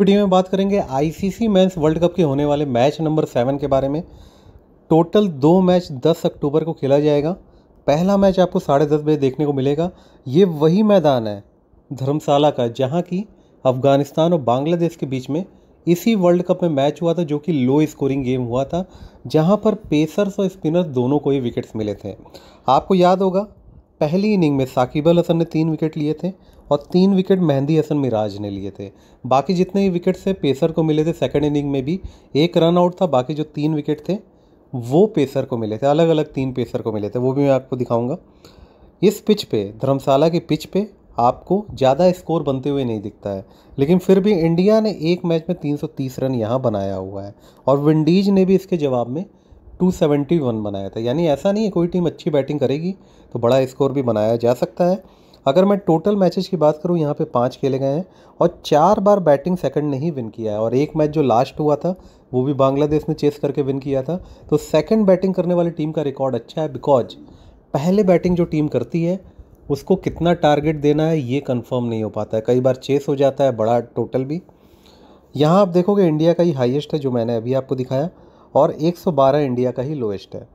video में बात करेंगे आईसीसी मेंस वर्ल्ड कप के होने वाले मैच नंबर सेवन के बारे में टोटल दो मैच दस अक्टूबर को खेला जाएगा पहला मैच आपको साढ़े दस बजे देखने को मिलेगा ये वही मैदान है धर्मशाला का जहाँ की अफ़गानिस्तान और बांग्लादेश के बीच में इसी वर्ल्ड कप में मैच हुआ था जो कि लो स्कोरिंग गेम हुआ था जहाँ पर पेसर्स और स्पिनर्स दोनों को ही विकेट्स मिले थे आपको याद होगा पहली इनिंग में साकिब अल हसन ने तीन विकेट लिए थे और तीन विकेट मेहंदी हसन मिराज ने लिए थे बाकी जितने ही विकेट्स थे पेसर को मिले थे सेकेंड इनिंग में भी एक रन आउट था बाकी जो तीन विकेट थे वो पेसर को मिले थे अलग अलग तीन पेसर को मिले थे वो भी मैं आपको दिखाऊंगा इस पिच पे धर्मशाला की पिच पे आपको ज़्यादा स्कोर बनते हुए नहीं दिखता है लेकिन फिर भी इंडिया ने एक मैच में 330 रन यहाँ बनाया हुआ है और विंडीज ने भी इसके जवाब में 271 बनाया था यानी ऐसा नहीं है कोई टीम अच्छी बैटिंग करेगी तो बड़ा स्कोर भी बनाया जा सकता है अगर मैं टोटल मैचेस की बात करूँ यहाँ पे पाँच खेले गए हैं और चार बार बैटिंग सेकंड ने ही विन किया है और एक मैच जो लास्ट हुआ था वो भी बांग्लादेश ने चेस करके विन किया था तो सेकंड बैटिंग करने वाली टीम का रिकॉर्ड अच्छा है बिकॉज पहले बैटिंग जो टीम करती है उसको कितना टारगेट देना है ये कन्फर्म नहीं हो पाता है कई बार चेस हो जाता है बड़ा टोटल भी यहाँ आप देखोगे इंडिया का ही हाइएस्ट है जो मैंने अभी आपको दिखाया और 112 इंडिया का ही लोएस्ट है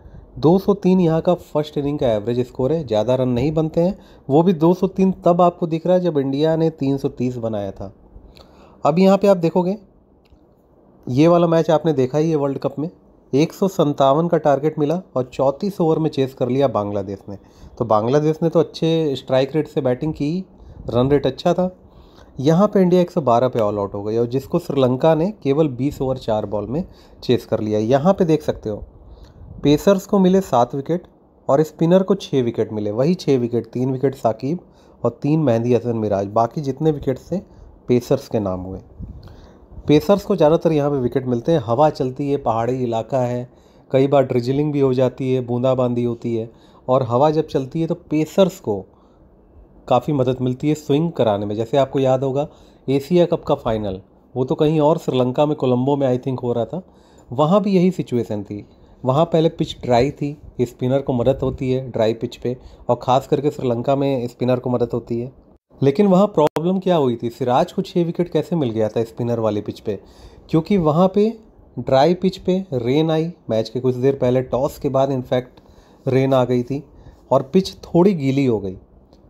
203 यहाँ का फर्स्ट इनिंग का एवरेज स्कोर है ज़्यादा रन नहीं बनते हैं वो भी 203 तब आपको दिख रहा है जब इंडिया ने 330 बनाया था अब यहाँ पे आप देखोगे ये वाला मैच आपने देखा ही है वर्ल्ड कप में एक का टारगेट मिला और चौंतीस ओवर में चेस कर लिया बांग्लादेश ने तो बांग्लादेश ने तो अच्छे स्ट्राइक रेट से बैटिंग की रन रेट अच्छा था यहाँ पे इंडिया 112 पे ऑल आउट हो गई और जिसको श्रीलंका ने केवल 20 ओवर चार बॉल में चेस कर लिया यहाँ पे देख सकते हो पेसर्स को मिले सात विकेट और स्पिनर को छः विकेट मिले वही छः विकेट तीन विकेट साकिब और तीन मेहंदी हसन मिराज बाकी जितने विकेट्स थे पेसर्स के नाम हुए पेसर्स को ज़्यादातर यहाँ पे विकेट मिलते हैं हवा चलती है पहाड़ी इलाका है कई बार ड्रिजलिंग भी हो जाती है बूंदाबांदी होती है और हवा जब चलती है तो पेसर्स को काफ़ी मदद मिलती है स्विंग कराने में जैसे आपको याद होगा एशिया कप का फाइनल वो तो कहीं और श्रीलंका में कोलंबो में आई थिंक हो रहा था वहाँ भी यही सिचुएशन थी वहाँ पहले पिच ड्राई थी स्पिनर को मदद होती है ड्राई पिच पे और ख़ास करके श्रीलंका में स्पिनर को मदद होती है लेकिन वहाँ प्रॉब्लम क्या हुई थी सिराज को छः विकेट कैसे मिल गया था स्पिनर वाले पिच पे क्योंकि वहाँ पे ड्राई पिच पे रेन आई मैच के कुछ देर पहले टॉस के बाद इनफैक्ट रेन आ गई थी और पिच थोड़ी गीली हो गई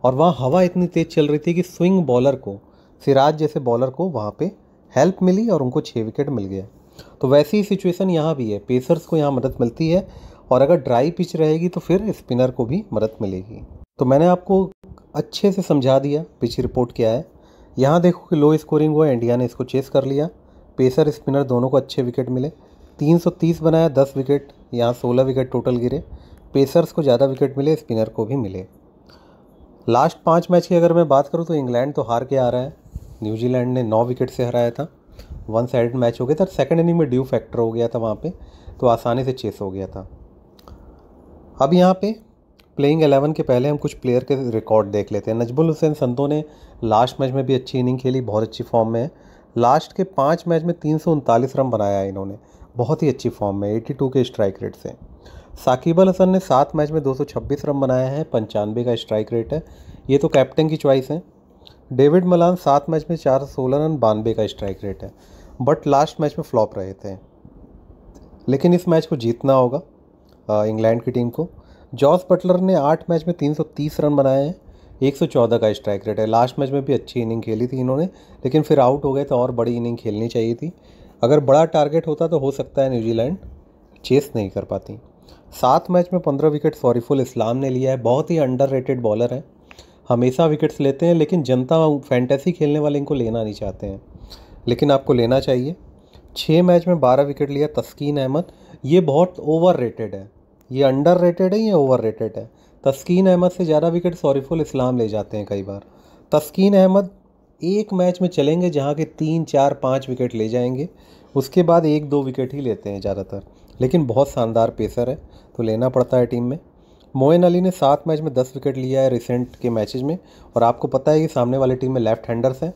और वहाँ हवा इतनी तेज़ चल रही थी कि स्विंग बॉलर को सिराज जैसे बॉलर को वहाँ पे हेल्प मिली और उनको छः विकेट मिल गया तो वैसी ही सिचुएशन यहाँ भी है पेसर्स को यहाँ मदद मिलती है और अगर ड्राई पिच रहेगी तो फिर स्पिनर को भी मदद मिलेगी तो मैंने आपको अच्छे से समझा दिया पिच रिपोर्ट क्या है यहाँ देखो कि लो स्कोरिंग हुआ इंडिया ने इसको चेस कर लिया पेसर स्पिनर दोनों को अच्छे विकेट मिले 330 बनाया 10 विकेट यहाँ 16 विकेट टोटल गिरे पेसर्स को ज़्यादा विकेट मिले स्पिनर को भी मिले लास्ट पाँच मैच की अगर मैं बात करूँ तो इंग्लैंड तो हार के आ रहा है न्यूजीलैंड ने नौ विकेट से हराया था वन साइड मैच हो गया था सेकेंड इनिंग में ड्यू फैक्टर हो गया था वहाँ पर तो आसानी से चेस हो गया था अब यहाँ पे प्लेइंग एलेवन के पहले हम कुछ प्लेयर के रिकॉर्ड देख लेते हैं नजबुल हुसैन संतो ने लास्ट मैच में भी अच्छी इनिंग खेली बहुत अच्छी फॉर्म में है लास्ट के पाँच मैच में तीन रन बनाया है इन्होंने बहुत ही अच्छी फॉर्म में एटी के स्ट्राइक रेट से साकिब अल हसन ने सात मैच में 226 रन बनाया है पंचानवे का स्ट्राइक रेट है ये तो कैप्टन की चॉइस है डेविड मलान सात मैच में चार सोलह रन बानवे का स्ट्राइक रेट है बट लास्ट मैच में फ्लॉप रहे थे लेकिन इस मैच को जीतना होगा इंग्लैंड की टीम को जॉस बटलर ने आठ मैच में 330 रन बनाए हैं 114 का स्ट्राइक रेट है लास्ट मैच में भी अच्छी इनिंग खेली थी इन्होंने लेकिन फिर आउट हो गए तो और बड़ी इनिंग खेलनी चाहिए थी अगर बड़ा टारगेट होता तो हो सकता है न्यूजीलैंड चेस नहीं कर पाती सात मैच में पंद्रह विकेट सॉरीफुल इस्लाम ने लिया है बहुत ही अंडर रेटेड बॉलर है हमेशा विकेट्स लेते हैं लेकिन जनता फैंटेसी खेलने वाले इनको लेना नहीं चाहते हैं लेकिन आपको लेना चाहिए छः मैच में बारह विकेट लिया तस्कीन अहमद ये बहुत ओवर रेटेड है ये अंडर रेटेड है ये ओवर रेटेड है तस्कीन अहमद से ज़्यादा विकेट सॉरीफुल इस्लाम ले जाते हैं कई बार तस्कीन अहमद एक मैच में चलेंगे जहाँ के तीन चार पाँच विकेट ले जाएंगे उसके बाद एक दो विकेट ही लेते हैं ज़्यादातर लेकिन बहुत शानदार पेसर है तो लेना पड़ता है टीम में मोइन अली ने सात मैच में दस विकेट लिया है रिसेंट के मैचेज में और आपको पता है कि सामने वाली टीम में लेफ्ट हैंडर्स हैं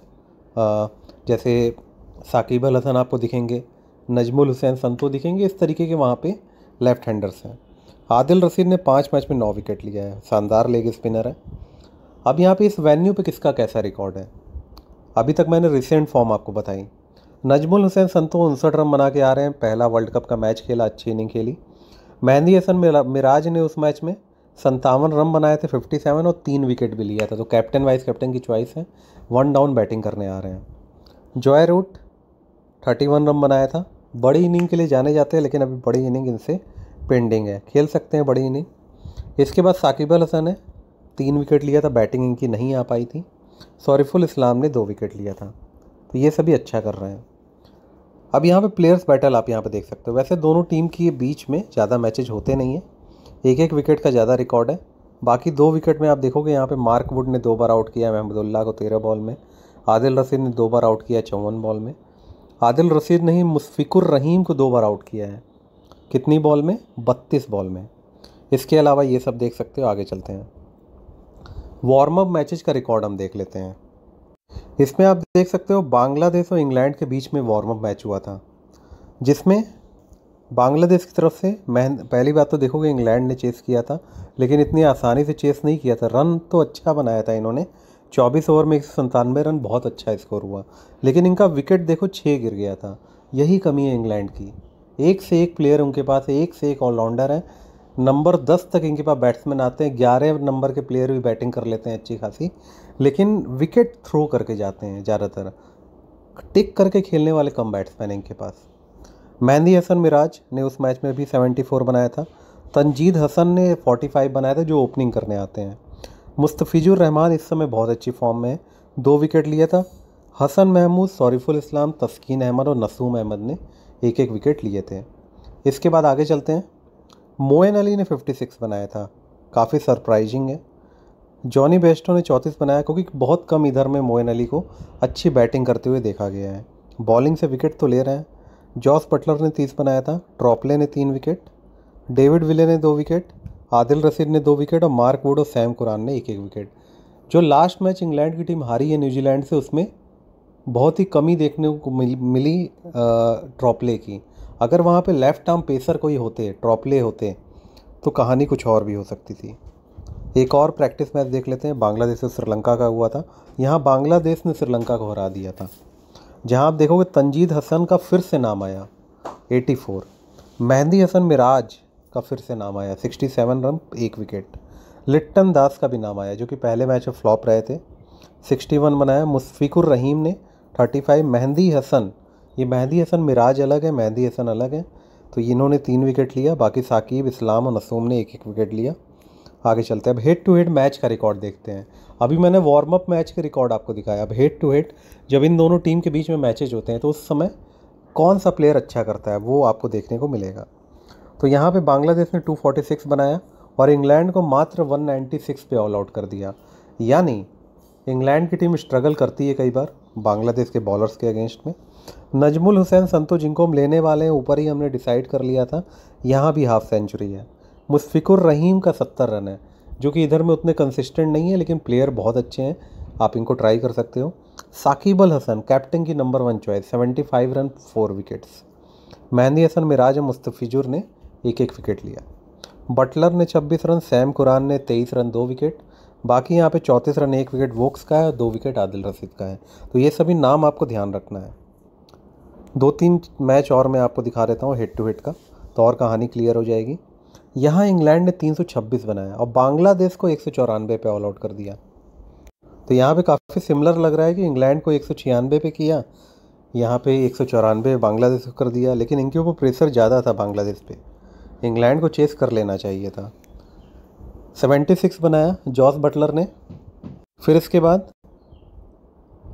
जैसे साकिब अल हसन आपको दिखेंगे नजमुल हुसैन संतो दिखेंगे इस तरीके के वहाँ पे लेफ्ट हैंडर्स हैं आदिल रसीद ने पाँच मैच में नौ विकेट लिया है शानदार लेग स्पिनर है अब यहाँ पे इस वेन्यू पे किसका कैसा रिकॉर्ड है अभी तक मैंने रिसेंट फॉर्म आपको बताई नजमुल हुसैन संतो उनसठ रन बना के आ रहे हैं पहला वर्ल्ड कप का मैच खेला अच्छी इनिंग खेली मेहंदी हसन मिराज ने उस मैच में संतावन रन बनाए थे 57 और तीन विकेट भी लिया था तो कैप्टन वाइस कैप्टन की चॉइस है वन डाउन बैटिंग करने आ रहे हैं Joe Root thirty one run बनाया था बड़ी इनिंग के लिए जाने जाते हैं लेकिन अभी बड़ी इनिंग इनसे पेंडिंग है खेल सकते हैं बड़ी इनिंग इसके बाद साकिब अल हसन है तीन विकेट लिया था बैटिंग इनकी नहीं आ पाई थी सॉरीफुल इस्लाम ने दो विकेट लिया था तो ये सभी अच्छा कर रहे हैं अब यहाँ पे प्लेयर्स बैटल आप यहाँ पे देख सकते हो वैसे दोनों टीम की बीच में ज़्यादा मैचेज होते नहीं है एक एक विकेट का ज़्यादा रिकॉर्ड है बाकी दो विकेट में आप देखोगे यहाँ पे मार्क वुड ने दो बार आउट किया महमदुल्ला को तेरह बॉल में आदिल रसीद ने दो बार आउट किया चौवन बॉल में आदिल रसीद ने ही मुस्फिकुर रहीम को दो बार आउट किया है कितनी बॉल में बत्तीस बॉल में इसके अलावा ये सब देख सकते हो आगे चलते हैं वार्म अप मैचेज का रिकॉर्ड हम देख लेते हैं इसमें आप देख सकते हो बांग्लादेश और इंग्लैंड के बीच में वार्म अप मैच हुआ था जिसमें बांग्लादेश की तरफ से मैं पहली बात तो देखोगे इंग्लैंड ने चेस किया था लेकिन इतनी आसानी से चेस नहीं किया था रन तो अच्छा बनाया था इन्होंने चौबीस ओवर में एक सौ संतानवे रन बहुत अच्छा स्कोर हुआ लेकिन इनका विकेट देखो छः गिर गया था यही कमी है इंग्लैंड की एक से एक प्लेयर उनके पास एक से एक ऑलराउंडर है नंबर दस तक इनके पास बैट्समैन आते हैं ग्यारह नंबर के प्लेयर भी बैटिंग कर लेते हैं अच्छी खासी लेकिन विकेट थ्रो करके जाते हैं ज़्यादातर टिक करके खेलने वाले कम बैट्समैन हैं इनके पास मेहंदी हसन मिराज ने उस मैच में भी फोर बनाया था तंजीद हसन ने फोर्टी फाइव बनाया था जो ओपनिंग करने आते हैं मुस्तफिजुर रहमान इस समय बहुत अच्छी फॉर्म में है दो विकेट लिया था हसन महमूद सौरीफुल इस्लाम तस्कीन अहमद और नसूम अहमद ने एक एक विकेट लिए थे इसके बाद आगे चलते हैं मोइन अली ने 56 बनाया था काफ़ी सरप्राइजिंग है जॉनी बेस्टो ने चौंतीस बनाया क्योंकि बहुत कम इधर में मोइन अली को अच्छी बैटिंग करते हुए देखा गया है बॉलिंग से विकेट तो ले रहे हैं जॉस बटलर ने तीस बनाया था ट्रॉपले ने तीन विकेट डेविड विले ने दो विकेट आदिल रसीद ने दो विकेट और मार्क वुड और सैम कुरान ने एक एक विकेट जो लास्ट मैच इंग्लैंड की टीम हारी है न्यूजीलैंड से उसमें बहुत ही कमी देखने को मिल, मिली ट्रॉपले की अगर वहाँ पे लेफ़्ट आर्म पेसर कोई होते ट्रॉपले होते तो कहानी कुछ और भी हो सकती थी एक और प्रैक्टिस मैच देख लेते हैं बांग्लादेश और श्रीलंका का हुआ था यहाँ बांग्लादेश ने श्रीलंका को हरा दिया था जहाँ आप देखोगे तंजीद हसन का फिर से नाम आया 84 मेहंदी हसन मिराज का फिर से नाम आया 67 रन एक विकेट लिट्टन दास का भी नाम आया जो कि पहले मैच में फ्लॉप रहे थे 61 बनाया मुशफ़ीकुर रहीम ने 35 मेहंदी हसन ये मेहंदी हसन मिराज अलग है मेहंदी हसन अलग है तो इन्होंने तीन विकेट लिया बाकी साकिब इस्लाम और नसूम ने एक एक विकेट लिया आगे चलते हैं अब हेड टू हेड मैच का रिकॉर्ड देखते हैं अभी मैंने वार्म अप मैच के रिकॉर्ड आपको दिखाया अब हेड टू हेड जब इन दोनों टीम के बीच में मैचेज होते हैं तो उस समय कौन सा प्लेयर अच्छा करता है वो आपको देखने को मिलेगा तो यहाँ पे बांग्लादेश ने 246 बनाया और इंग्लैंड को मात्र 196 पे ऑल आउट कर दिया यानी इंग्लैंड की टीम स्ट्रगल करती है कई बार बांग्लादेश के बॉलर्स के अगेंस्ट में नजमुल हुसैन संतो जिनको हम लेने वाले हैं ऊपर ही हमने डिसाइड कर लिया था यहाँ भी हाफ सेंचुरी है मुशफ़िकुर रहीम का सत्तर रन है जो कि इधर में उतने कंसिस्टेंट नहीं है लेकिन प्लेयर बहुत अच्छे हैं आप इनको ट्राई कर सकते हो साकिब अल हसन कैप्टन की number one choice seventy five run four wickets Mehidy Hasan Miraz Mustafizur ने एक एक विकेट लिया बटलर ने 26 रन सैम कुरान ने 23 रन दो विकेट बाकी यहाँ पे चौंतीस रन एक विकेट वोक्स का है और दो विकेट आदिल रसीद का है तो ये सभी नाम आपको ध्यान रखना है दो तीन मैच और मैं आपको दिखा देता हूँ हेड टू हेड का तो और कहानी क्लियर हो जाएगी यहाँ इंग्लैंड ने 326 बनाया और बांग्लादेश को एक सौ पे ऑल आउट कर दिया तो यहाँ पे काफ़ी सिमिलर लग रहा है कि इंग्लैंड को एक पे किया यहाँ पे एक बांग्लादेश को कर दिया लेकिन इनके ऊपर प्रेशर ज़्यादा था बांग्लादेश पे इंग्लैंड को चेस कर लेना चाहिए था 76 बनाया जॉस बटलर ने फिर इसके बाद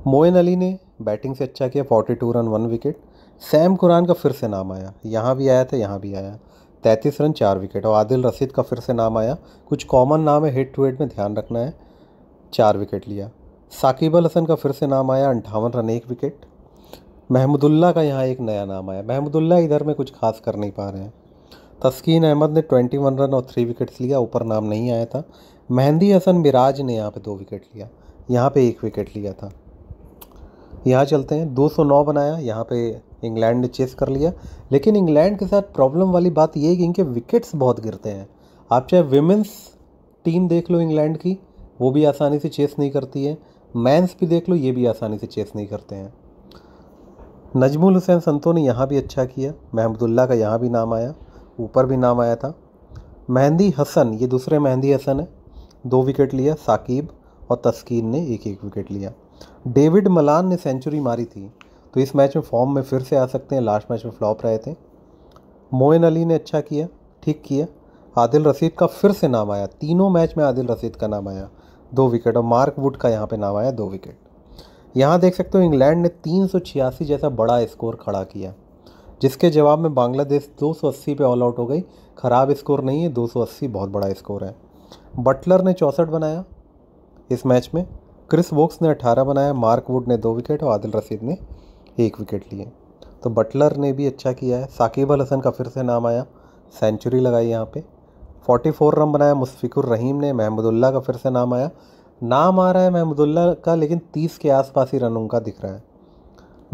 मोइन अली ने बैटिंग से अच्छा किया 42 run one wicket Sam Curran का फिर से नाम आया यहाँ भी आया था यहाँ भी आया तैंतीस रन चार विकेट और आदिल रसीद का फिर से नाम आया कुछ कॉमन नाम है हिट टू हिट में ध्यान रखना है चार विकेट लिया साकिब अल हसन का फिर से नाम आया अंठावन रन एक विकेट महमूदुल्ला का यहाँ एक नया नाम आया महमूदुल्ला इधर में कुछ खास कर नहीं पा रहे हैं तस्कीन अहमद ने 21 रन और थ्री विकेट्स लिया ऊपर नाम नहीं आया था मेहंदी हसन मिराज ने यहाँ पे दो विकेट लिया यहाँ पे एक विकेट लिया था यहाँ चलते हैं 209 बनाया यहाँ पे इंग्लैंड ने चेस कर लिया लेकिन इंग्लैंड के साथ प्रॉब्लम वाली बात ये है कि इनके विकेट्स बहुत गिरते हैं आप चाहे विमेंस टीम देख लो इंग्लैंड की वो भी आसानी से चेस नहीं करती है मैंस भी देख लो ये भी आसानी से चेस नहीं करते हैं नजमुल हुसैन संतो ने यहाँ भी अच्छा किया महमदुल्ला का यहाँ भी नाम आया ऊपर भी नाम आया था मेहंदी हसन ये दूसरे मेहंदी हसन है दो विकेट लिया साकिब और तस्कीन ने एक एक विकेट लिया डेविड मलान ने सेंचुरी मारी थी तो इस मैच में फॉर्म में फिर से आ सकते हैं लास्ट मैच में फ्लॉप रहे थे मोइन अली ने अच्छा किया ठीक किया आदिल रसीद का फिर से नाम आया तीनों मैच में आदिल रसीद का नाम आया दो विकेट और मार्क वुड का यहाँ पे नाम आया दो विकेट यहाँ देख सकते हो इंग्लैंड ने तीन जैसा बड़ा स्कोर खड़ा किया जिसके जवाब में बांग्लादेश 280 पे ऑल आउट हो गई ख़राब स्कोर नहीं है 280 बहुत बड़ा स्कोर है बटलर ने चौंसठ बनाया इस मैच में क्रिस वोक्स ने 18 बनाया मार्क वुड ने दो विकेट और आदिल रसीद ने एक विकेट लिए तो बटलर ने भी अच्छा किया है साकिब अल हसन का फिर से नाम आया सेंचुरी लगाई यहाँ पे 44 रन बनाया मुस्फिकुर रहीम ने महमूदुल्ला का फिर से नाम आया नाम आ रहा है महमूदुल्ला का लेकिन 30 के आसपास ही रन उनका दिख रहा है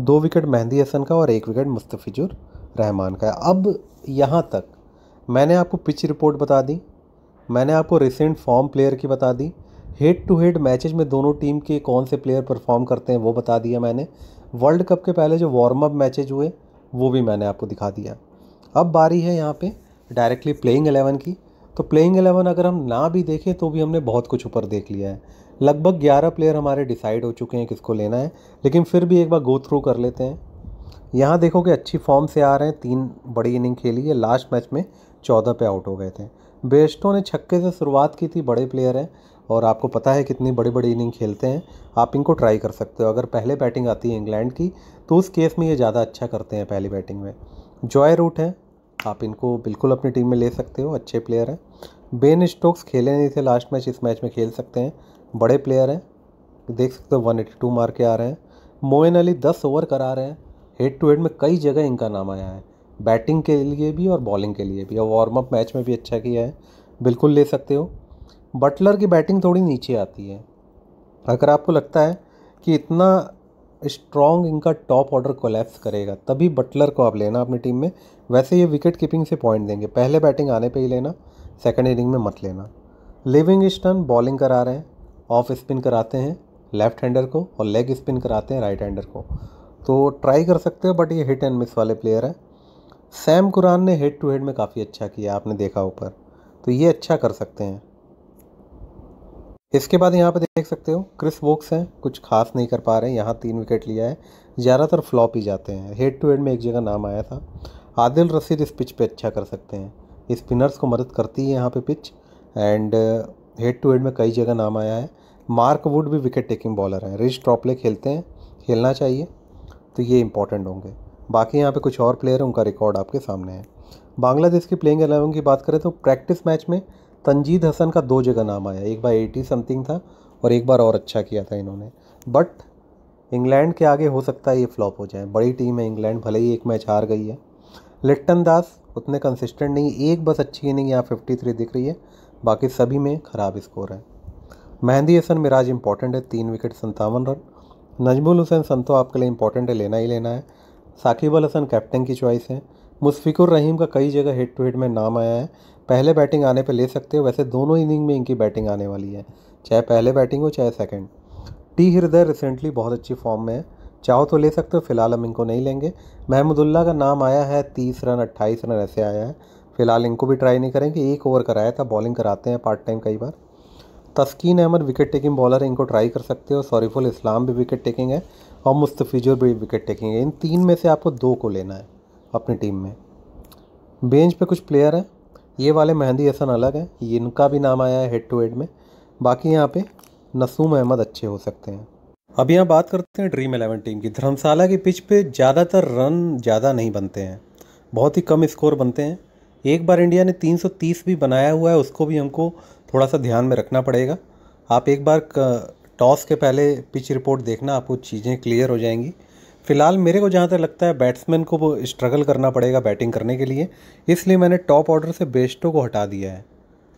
दो विकेट मेहंदी हसन का और एक विकेट मुस्तफ़िजुर रहमान का अब यहाँ तक मैंने आपको पिच रिपोर्ट बता दी मैंने आपको रिसेंट फॉर्म प्लेयर की बता दी हेड टू हेड मैचेस में दोनों टीम के कौन से प्लेयर परफॉर्म करते हैं वो बता दिया मैंने वर्ल्ड कप के पहले जो वार्म अप मैचेज हुए वो भी मैंने आपको दिखा दिया अब बारी है यहाँ पे डायरेक्टली प्लेइंग एलेवन की तो प्लेइंग एलेवन अगर हम ना भी देखें तो भी हमने बहुत कुछ ऊपर देख लिया है लगभग ग्यारह प्लेयर हमारे डिसाइड हो चुके हैं किसको लेना है लेकिन फिर भी एक बार गो थ्रू कर लेते हैं यहाँ देखो कि अच्छी फॉर्म से आ रहे हैं तीन बड़ी इनिंग खेली है लास्ट मैच में चौदह पे आउट हो गए थे बेस्टों ने छक्के से शुरुआत की थी बड़े प्लेयर हैं और आपको पता है कितनी बड़ी बड़ी इनिंग खेलते हैं आप इनको ट्राई कर सकते हो अगर पहले बैटिंग आती है इंग्लैंड की तो उस केस में ये ज़्यादा अच्छा करते हैं पहली बैटिंग में जॉय रूट है आप इनको बिल्कुल अपनी टीम में ले सकते हो अच्छे प्लेयर हैं बेन स्टोक्स खेले नहीं थे लास्ट मैच इस मैच में खेल सकते हैं बड़े प्लेयर हैं देख सकते हो 182 मार के आ रहे हैं मोइन अली दस ओवर करा रहे हैं हेड टू हेड में कई जगह इनका नाम आया है बैटिंग के लिए भी और बॉलिंग के लिए भी और वार्म अप मैच में भी अच्छा किया है बिल्कुल ले सकते हो बटलर की बैटिंग थोड़ी नीचे आती है अगर आपको लगता है कि इतना स्ट्रॉन्ग इनका टॉप ऑर्डर कोलैप्स करेगा तभी बटलर को आप लेना अपनी टीम में वैसे ये विकेट कीपिंग से पॉइंट देंगे पहले बैटिंग आने पे ही लेना सेकंड इनिंग में मत लेना लिविंग स्टन बॉलिंग करा रहे हैं ऑफ स्पिन कराते हैं लेफ़्ट हैंडर को और लेग स्पिन कराते हैं राइट हैंडर को तो ट्राई कर सकते हो बट ये हिट एंड मिस वाले प्लेयर हैं सैम कुरान ने हेड टू हेड में काफ़ी अच्छा किया आपने देखा ऊपर तो ये अच्छा कर सकते हैं इसके बाद यहाँ पे देख सकते हो क्रिस वोक्स हैं कुछ खास नहीं कर पा रहे हैं यहाँ तीन विकेट लिया है ज़्यादातर फ्लॉप ही जाते हैं हेड टू हेड में एक जगह नाम आया था आदिल रसीद इस पिच पे अच्छा कर सकते हैं स्पिनर्स को मदद करती है यहाँ पे pitch and head to head में कई जगह नाम आया है मार्क वुड भी विकेट टेकिंग बॉलर हैं रिच ट्रॉपले खेलते हैं खेलना चाहिए तो ये इंपॉर्टेंट होंगे बाकी यहाँ पे कुछ और प्लेयर हैं उनका रिकॉर्ड आपके सामने है बांग्लादेश की प्लेइंग एलेवन की बात करें तो प्रैक्टिस मैच में तंजीद हसन का दो जगह नाम आया एक बार एटी समथिंग था और एक बार और अच्छा किया था इन्होंने बट इंग्लैंड के आगे हो सकता है ये फ्लॉप हो जाए बड़ी टीम है इंग्लैंड भले ही एक मैच हार गई है लिट्टन दास उतने कंसिस्टेंट नहीं एक बस अच्छी इनिंग यहाँ फिफ्टी थ्री दिख रही है बाकी सभी में ख़राब स्कोर है मेहंदी हसन मिराज इंपॉर्टेंट है तीन विकेट संतावन रन नजमुल हुसैन संतो आपके लिए इंपॉर्टेंट है लेना ही लेना है साकिब अल हसन कैप्टन की चॉइस है मुशफ़िकुर रहीम का कई जगह हेड टू हेड में नाम आया है पहले बैटिंग आने पर ले सकते हो वैसे दोनों इनिंग में इनकी बैटिंग आने वाली है चाहे पहले बैटिंग हो चाहे सेकेंड टी हृदय रिसेंटली बहुत अच्छी फॉर्म में है चाहो तो ले सकते हो फिलहाल हम इनको नहीं लेंगे महमूदुल्ला का नाम आया है तीस रन अट्ठाईस रन ऐसे आया है फ़िलहाल इनको भी ट्राई नहीं करेंगे एक ओवर कराया था बॉलिंग कराते हैं पार्ट टाइम कई बार Taskin Ahmed wicket taking bowler है इनको ट्राई कर सकते हो सॉरीफुल इस्लाम भी विकेट टेकिंग है और मुस्तफ़ीजुर भी विकेट टेकिंग है इन तीन में से आपको दो को लेना है अपनी टीम में बेंच पे कुछ प्लेयर हैं ये वाले मेहंदी हसन अलग हैं इनका भी नाम आया है हेड टू हेड में बाकी यहाँ पे नसूम अहमद अच्छे हो सकते हैं अब यहाँ बात करते हैं ड्रीम एलेवन टीम की धर्मशाला की पिच पे ज़्यादातर रन ज़्यादा नहीं बनते हैं बहुत ही कम स्कोर बनते हैं एक बार इंडिया ने 330 भी बनाया हुआ है उसको भी हमको थोड़ा सा ध्यान में रखना पड़ेगा आप एक बार टॉस के पहले पिच रिपोर्ट देखना आपको चीज़ें क्लियर हो जाएंगी फिलहाल मेरे को जहाँ तक लगता है बैट्समैन को वो स्ट्रगल करना पड़ेगा बैटिंग करने के लिए इसलिए मैंने टॉप ऑर्डर से बेस्टो को हटा दिया है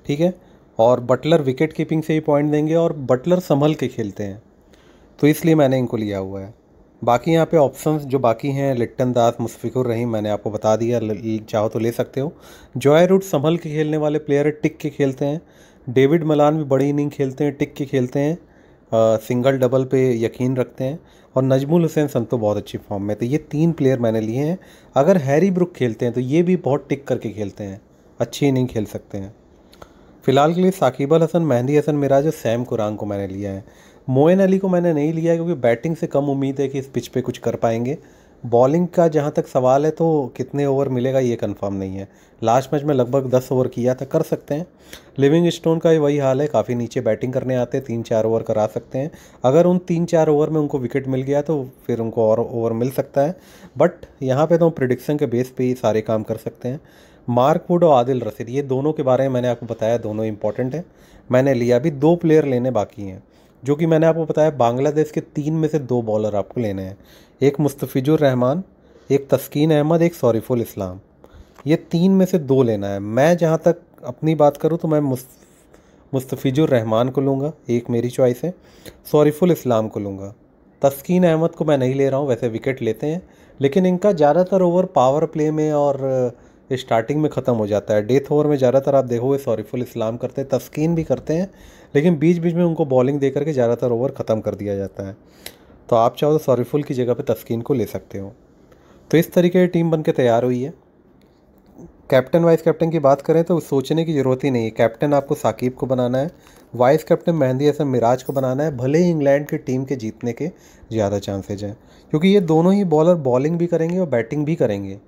ठीक है और बटलर विकेट कीपिंग से ही पॉइंट देंगे और बटलर संभल के खेलते हैं तो इसलिए मैंने इनको लिया हुआ है बाकी यहाँ पे ऑप्शंस जो बाकी हैं लिट्टन दास मुस्फिकुर रहीम मैंने आपको बता दिया चाहो तो ले सकते हो जॉय रूट संभल के खेलने वाले प्लेयर टिक के खेलते हैं डेविड मलान भी बड़ी इनिंग खेलते हैं टिक के खेलते हैं आ, सिंगल डबल पे यकीन रखते हैं और नजमुल हुसैन संतो तो बहुत अच्छी फॉर्म में तो ये तीन प्लेयर मैंने लिए हैं अगर हैरी ब्रुक खेलते हैं तो ये भी बहुत टिक करके खेलते हैं अच्छी इनिंग खेल सकते हैं फ़िलहाल के लिए साकिबल हसन मेहंदी हसन मिराज और सैम कुरान को मैंने लिया है मोइन अली को मैंने नहीं लिया क्योंकि बैटिंग से कम उम्मीद है कि इस पिच पे कुछ कर पाएंगे बॉलिंग का जहाँ तक सवाल है तो कितने ओवर मिलेगा ये कंफर्म नहीं है लास्ट मैच में लगभग दस ओवर किया था कर सकते हैं लिविंग स्टोन का वही हाल है काफ़ी नीचे बैटिंग करने आते हैं तीन चार ओवर करा सकते हैं अगर उन तीन चार ओवर में उनको विकेट मिल गया तो फिर उनको और ओवर मिल सकता है बट यहाँ पर तो हम प्रिडिक्शन के बेस पर ही सारे काम कर सकते हैं मार्क वुड और आदिल रसीद ये दोनों के बारे में मैंने आपको बताया दोनों इंपॉर्टेंट हैं मैंने लिया अभी दो प्लेयर लेने बाकी हैं जो कि मैंने आपको बताया बांग्लादेश के तीन में से दो बॉलर आपको लेने हैं एक मुस्तफ़िजुर रहमान एक तस्कीन अहमद एक सौरीफुल इस्लाम ये तीन में से दो लेना है मैं जहाँ तक अपनी बात करूँ तो मैं मुस्तफ़िजुर रहमान को लूँगा एक मेरी चॉइस है सौरीफुल इस्लाम को लूँगा तस्कीन अहमद को मैं नहीं ले रहा हूँ वैसे विकेट लेते हैं लेकिन इनका ज़्यादातर ओवर पावर प्ले में और स्टार्टिंग में ख़त्म हो जाता है डेथ ओवर में ज़्यादातर आप देखोगे सौरीफुल इस्लाम करते हैं तस्कीन भी करते हैं लेकिन बीच बीच में उनको बॉलिंग दे करके ज़्यादातर ओवर ख़त्म कर दिया जाता है तो आप चाहो तो सॉरीफुल की जगह पर तस्किन को ले सकते हो तो इस तरीके की टीम बन के तैयार हुई है कैप्टन वाइस कैप्टन की बात करें तो सोचने की ज़रूरत ही नहीं है कैप्टन आपको साकिब को बनाना है वाइस कैप्टन मेहंदी असम मिराज को बनाना है भले ही इंग्लैंड की टीम के जीतने के ज़्यादा चांसेज हैं क्योंकि ये दोनों ही बॉलर बॉलिंग भी करेंगे और बैटिंग भी करेंगे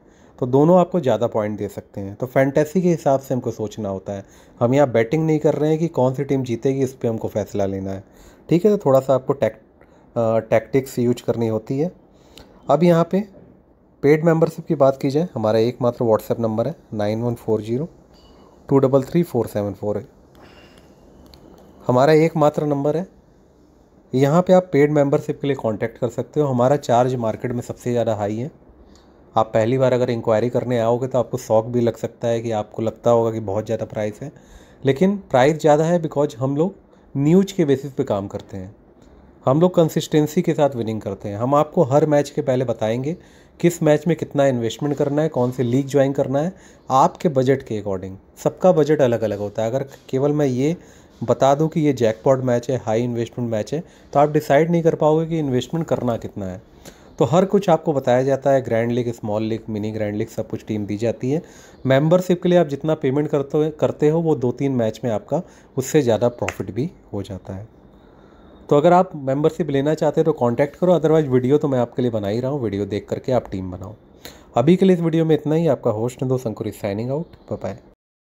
तो दोनों आपको ज़्यादा पॉइंट दे सकते हैं तो फैंटेसी के हिसाब से हमको सोचना होता है हम यहाँ बैटिंग नहीं कर रहे हैं कि कौन सी टीम जीतेगी इस पर हमको फैसला लेना है ठीक है तो थोड़ा सा आपको टैक टैक्टिक्स यूज करनी होती है अब यहाँ पे पेड मेंबरशिप की बात की जाए हमारा एकमात्र व्हाट्सएप नंबर है nine one four zero two double three four seven four हमारा एकमात्र नंबर है यहाँ पे आप पेड मेंबरशिप के लिए कांटेक्ट कर सकते हो हमारा चार्ज मार्केट में सबसे ज़्यादा हाई है आप पहली बार अगर इंक्वायरी करने आओगे तो आपको शौक भी लग सकता है कि आपको लगता होगा कि बहुत ज़्यादा प्राइस है लेकिन प्राइस ज़्यादा है बिकॉज हम लोग न्यूज के बेसिस पे काम करते हैं हम लोग कंसिस्टेंसी के साथ विनिंग करते हैं हम आपको हर मैच के पहले बताएंगे किस मैच में कितना इन्वेस्टमेंट करना है कौन सी लीग ज्वाइन करना है आपके बजट के अकॉर्डिंग सबका बजट अलग अलग होता है अगर केवल मैं ये बता दूं कि ये जैकपॉट मैच है हाई इन्वेस्टमेंट मैच है तो आप डिसाइड नहीं कर पाओगे कि इन्वेस्टमेंट करना कितना है तो हर कुछ आपको बताया जाता है grand league small league mini grand league सब कुछ टीम दी जाती है मेंबरशिप के लिए आप जितना पेमेंट करते हो करते हो वो दो तीन मैच में आपका उससे ज़्यादा प्रॉफिट भी हो जाता है तो अगर आप मेंबरशिप लेना चाहते हो तो कॉन्टैक्ट करो अदरवाइज वीडियो तो मैं आपके लिए बना ही रहा हूँ वीडियो देख करके आप टीम बनाओ अभी के लिए इस वीडियो में इतना ही आपका होस्ट दो संकुरी साइनिंग आउट बाय